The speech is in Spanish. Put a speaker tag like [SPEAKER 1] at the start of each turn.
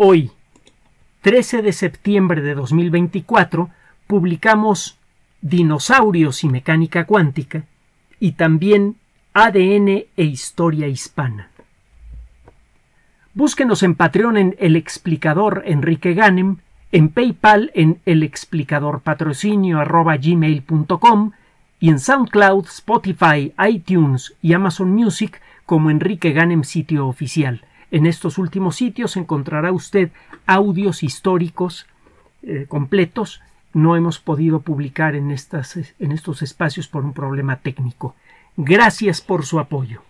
[SPEAKER 1] Hoy, 13 de septiembre de 2024, publicamos Dinosaurios y Mecánica Cuántica y también ADN e Historia Hispana. Búsquenos en Patreon en El Explicador Enrique Ganem, en PayPal en gmail.com y en SoundCloud, Spotify, iTunes y Amazon Music como Enrique Ganem sitio oficial. En estos últimos sitios encontrará usted audios históricos eh, completos. No hemos podido publicar en, estas, en estos espacios por un problema técnico. Gracias por su apoyo.